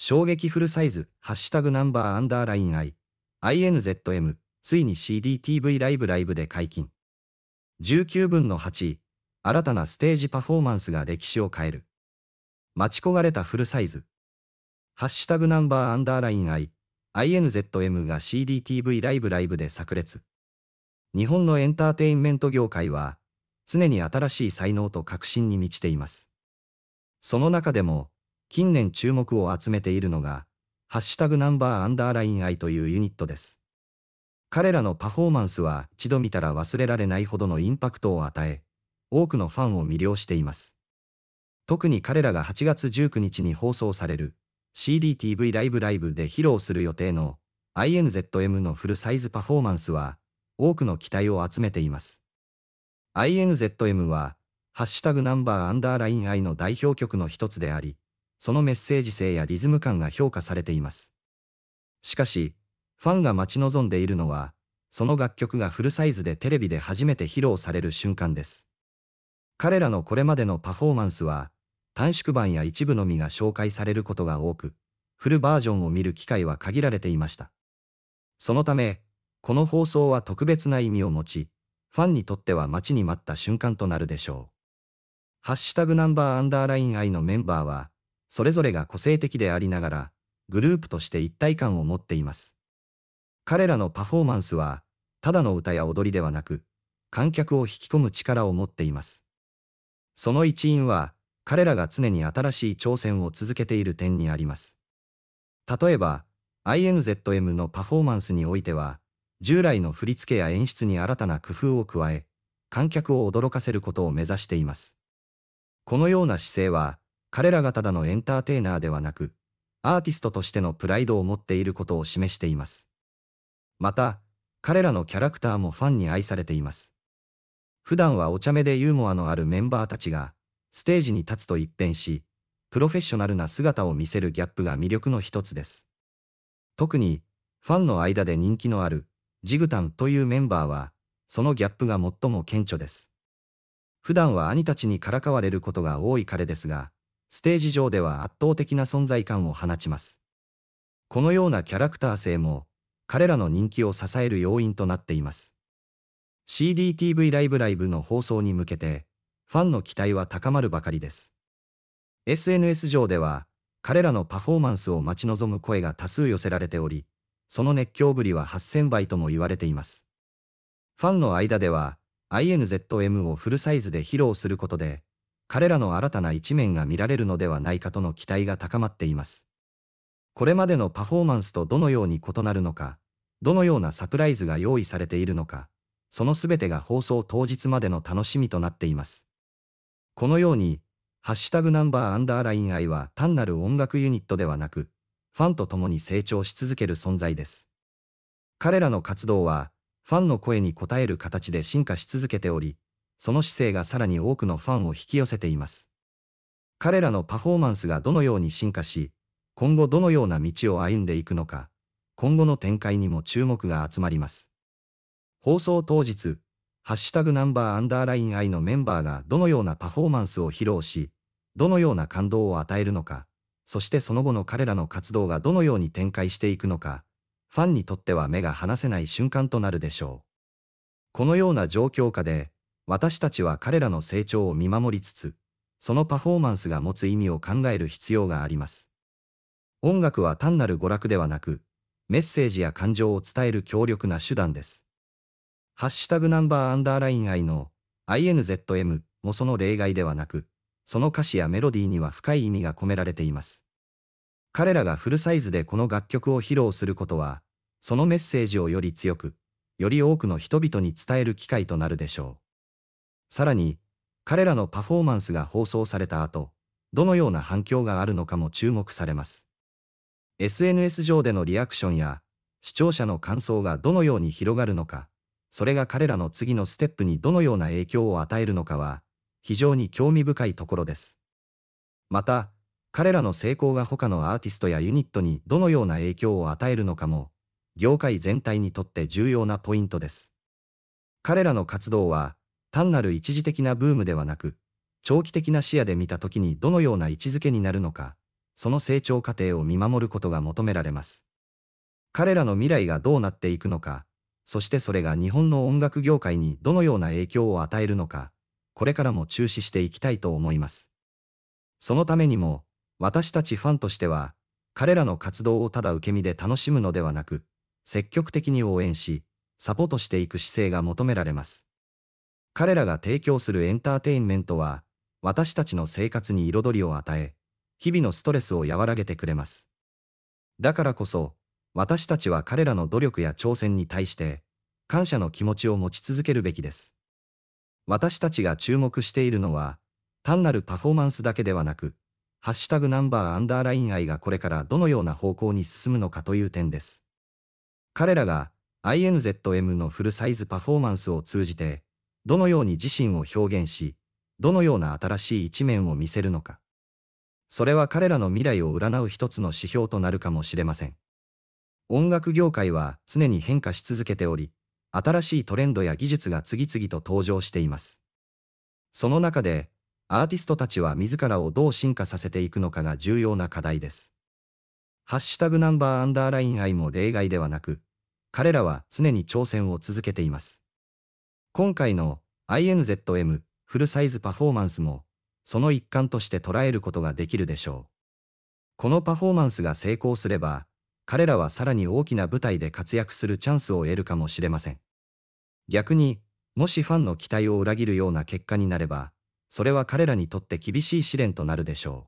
衝撃フルサイズ、ハッシュタグナンバーアンダーライン I、INZM、ついに CDTV ライブライブで解禁。19分の8新たなステージパフォーマンスが歴史を変える。待ち焦がれたフルサイズ。ハッシュタグナンバーアンダーライン I、INZM が CDTV ライブライブで炸裂。日本のエンターテインメント業界は、常に新しい才能と革新に満ちています。その中でも、近年注目を集めているのが、ハッシュタグナンバーアンダーラインアイというユニットです。彼らのパフォーマンスは一度見たら忘れられないほどのインパクトを与え、多くのファンを魅了しています。特に彼らが8月19日に放送される CDTV ライブライブで披露する予定の INZM のフルサイズパフォーマンスは多くの期待を集めています。INZM はハッシュタグナンバーアンダーラインアイの代表曲の一つであり、そのメッセージ性やリズム感が評価されています。しかし、ファンが待ち望んでいるのは、その楽曲がフルサイズでテレビで初めて披露される瞬間です。彼らのこれまでのパフォーマンスは、短縮版や一部のみが紹介されることが多く、フルバージョンを見る機会は限られていました。そのため、この放送は特別な意味を持ち、ファンにとっては待ちに待った瞬間となるでしょう。ハッシュタグナンバーアンダーライン愛のメンバーは、それぞれが個性的でありながら、グループとして一体感を持っています。彼らのパフォーマンスは、ただの歌や踊りではなく、観客を引き込む力を持っています。その一因は、彼らが常に新しい挑戦を続けている点にあります。例えば、INZM のパフォーマンスにおいては、従来の振り付けや演出に新たな工夫を加え、観客を驚かせることを目指しています。このような姿勢は、彼らがただのエンターテイナーではなく、アーティストとしてのプライドを持っていることを示しています。また、彼らのキャラクターもファンに愛されています。普段はお茶目でユーモアのあるメンバーたちが、ステージに立つと一変し、プロフェッショナルな姿を見せるギャップが魅力の一つです。特に、ファンの間で人気のある、ジグタンというメンバーは、そのギャップが最も顕著です。普段は兄たちにからかわれることが多い彼ですが、ステージ上では圧倒的な存在感を放ちます。このようなキャラクター性も、彼らの人気を支える要因となっています。CDTV ライブライブの放送に向けて、ファンの期待は高まるばかりです。SNS 上では、彼らのパフォーマンスを待ち望む声が多数寄せられており、その熱狂ぶりは8000倍とも言われています。ファンの間では、INZM をフルサイズで披露することで、彼らの新たな一面が見られるのではないかとの期待が高まっています。これまでのパフォーマンスとどのように異なるのか、どのようなサプライズが用意されているのか、その全てが放送当日までの楽しみとなっています。このように、ハッシュタグナンバーアンダーライン愛は単なる音楽ユニットではなく、ファンと共に成長し続ける存在です。彼らの活動は、ファンの声に応える形で進化し続けており、その姿勢がさらに多くのファンを引き寄せています。彼らのパフォーマンスがどのように進化し、今後どのような道を歩んでいくのか、今後の展開にも注目が集まります。放送当日、ハッシュタグナンバーアンダーライン愛のメンバーがどのようなパフォーマンスを披露し、どのような感動を与えるのか、そしてその後の彼らの活動がどのように展開していくのか、ファンにとっては目が離せない瞬間となるでしょう。このような状況下で、私たちは彼らの成長を見守りつつ、そのパフォーマンスが持つ意味を考える必要があります。音楽は単なる娯楽ではなく、メッセージや感情を伝える強力な手段です。ハッシュタグナンバーアンダーライン I の INZM もその例外ではなく、その歌詞やメロディーには深い意味が込められています。彼らがフルサイズでこの楽曲を披露することは、そのメッセージをより強く、より多くの人々に伝える機会となるでしょう。さらに、彼らのパフォーマンスが放送された後、どのような反響があるのかも注目されます。SNS 上でのリアクションや、視聴者の感想がどのように広がるのか、それが彼らの次のステップにどのような影響を与えるのかは、非常に興味深いところです。また、彼らの成功が他のアーティストやユニットにどのような影響を与えるのかも、業界全体にとって重要なポイントです。彼らの活動は、単なる一時的なブームではなく、長期的な視野で見た時にどのような位置づけになるのか、その成長過程を見守ることが求められます。彼らの未来がどうなっていくのか、そしてそれが日本の音楽業界にどのような影響を与えるのか、これからも注視していきたいと思います。そのためにも、私たちファンとしては、彼らの活動をただ受け身で楽しむのではなく、積極的に応援し、サポートしていく姿勢が求められます。彼らが提供するエンターテインメントは、私たちの生活に彩りを与え、日々のストレスを和らげてくれます。だからこそ、私たちは彼らの努力や挑戦に対して、感謝の気持ちを持ち続けるべきです。私たちが注目しているのは、単なるパフォーマンスだけではなく、ハッシュタグナンバーアンダーライン愛がこれからどのような方向に進むのかという点です。彼らが INZM のフルサイズパフォーマンスを通じて、どのように自身を表現し、どのような新しい一面を見せるのか。それは彼らの未来を占う一つの指標となるかもしれません。音楽業界は常に変化し続けており、新しいトレンドや技術が次々と登場しています。その中で、アーティストたちは自らをどう進化させていくのかが重要な課題です。ハッシュタグナンバーアンダーライン愛も例外ではなく、彼らは常に挑戦を続けています。今回の INZM フルサイズパフォーマンスも、その一環として捉えることができるでしょう。このパフォーマンスが成功すれば、彼らはさらに大きな舞台で活躍するチャンスを得るかもしれません。逆に、もしファンの期待を裏切るような結果になれば、それは彼らにとって厳しい試練となるでしょ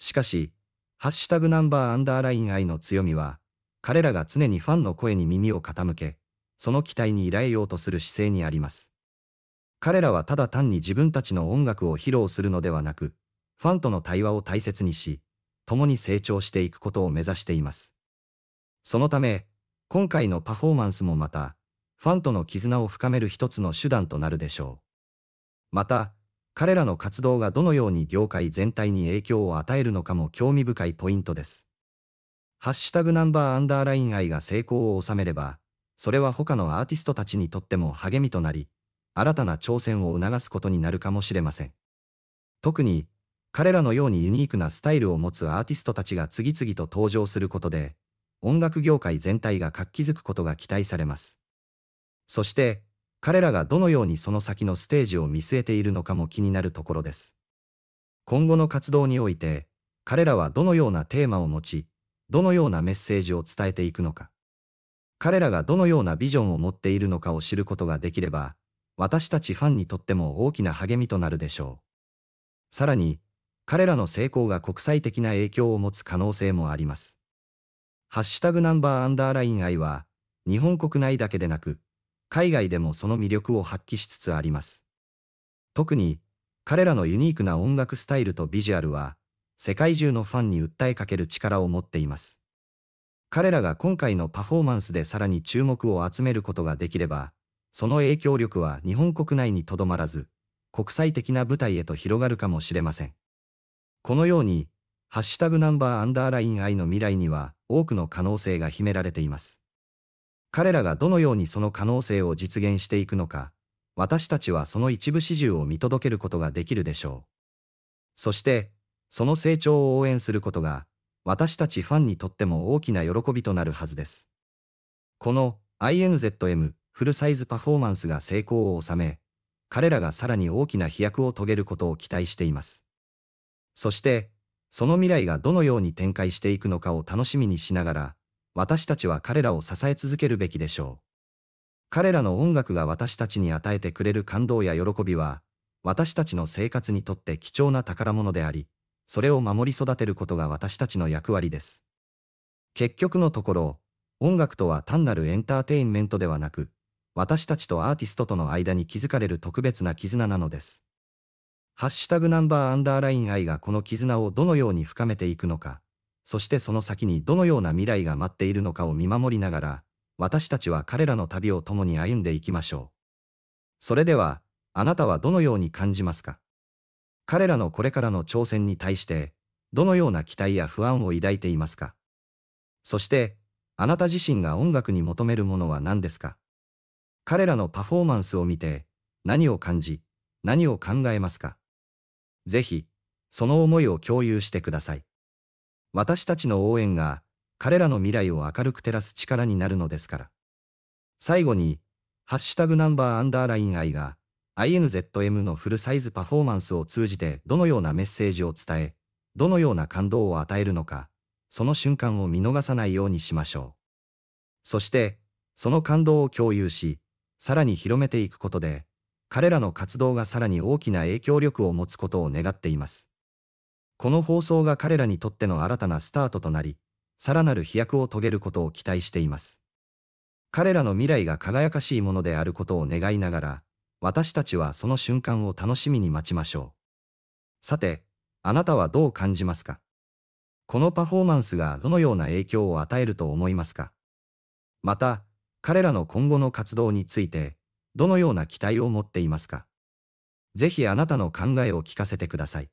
う。しかし、ハッシュタグナンバーアンダーライン愛の強みは、彼らが常にファンの声に耳を傾け、その期待に依頼ようとする姿勢にあります。彼らはただ単に自分たちの音楽を披露するのではなく、ファンとの対話を大切にし、共に成長していくことを目指しています。そのため、今回のパフォーマンスもまた、ファンとの絆を深める一つの手段となるでしょう。また、彼らの活動がどのように業界全体に影響を与えるのかも興味深いポイントです。ハッシュタグナンバーアンダーライン愛が成功を収めれば、それは他のアーティストたちにとっても励みとなり、新たな挑戦を促すことになるかもしれません。特に、彼らのようにユニークなスタイルを持つアーティストたちが次々と登場することで、音楽業界全体が活気づくことが期待されます。そして、彼らがどのようにその先のステージを見据えているのかも気になるところです。今後の活動において、彼らはどのようなテーマを持ち、どのようなメッセージを伝えていくのか。彼らがどのようなビジョンを持っているのかを知ることができれば、私たちファンにとっても大きな励みとなるでしょう。さらに、彼らの成功が国際的な影響を持つ可能性もあります。ハッシュタグナンバーアンダーライン愛は、日本国内だけでなく、海外でもその魅力を発揮しつつあります。特に、彼らのユニークな音楽スタイルとビジュアルは、世界中のファンに訴えかける力を持っています。彼らが今回のパフォーマンスでさらに注目を集めることができれば、その影響力は日本国内にとどまらず、国際的な舞台へと広がるかもしれません。このように、ハッシュタグナンバーアンダーラインイの未来には多くの可能性が秘められています。彼らがどのようにその可能性を実現していくのか、私たちはその一部始終を見届けることができるでしょう。そして、その成長を応援することが、私たちファンにとっても大きな喜びとなるはずです。この INZM フルサイズパフォーマンスが成功を収め、彼らがさらに大きな飛躍を遂げることを期待しています。そして、その未来がどのように展開していくのかを楽しみにしながら、私たちは彼らを支え続けるべきでしょう。彼らの音楽が私たちに与えてくれる感動や喜びは、私たちの生活にとって貴重な宝物であり、それを守り育てることが私たちの役割です。結局のところ、音楽とは単なるエンターテインメントではなく、私たちとアーティストとの間に築かれる特別な絆なのです。ハッシュタグナンバーアンダーライン愛がこの絆をどのように深めていくのか、そしてその先にどのような未来が待っているのかを見守りながら、私たちは彼らの旅を共に歩んでいきましょう。それでは、あなたはどのように感じますか彼らのこれからの挑戦に対して、どのような期待や不安を抱いていますかそして、あなた自身が音楽に求めるものは何ですか彼らのパフォーマンスを見て、何を感じ、何を考えますかぜひ、その思いを共有してください。私たちの応援が、彼らの未来を明るく照らす力になるのですから。最後に、ハッシュタグナンバーアンダーライン愛が、INZM のフルサイズパフォーマンスを通じてどのようなメッセージを伝え、どのような感動を与えるのか、その瞬間を見逃さないようにしましょう。そして、その感動を共有し、さらに広めていくことで、彼らの活動がさらに大きな影響力を持つことを願っています。この放送が彼らにとっての新たなスタートとなり、さらなる飛躍を遂げることを期待しています。彼らの未来が輝かしいものであることを願いながら、私たちはその瞬間を楽しみに待ちましょう。さて、あなたはどう感じますかこのパフォーマンスがどのような影響を与えると思いますかまた、彼らの今後の活動について、どのような期待を持っていますかぜひあなたの考えを聞かせてください。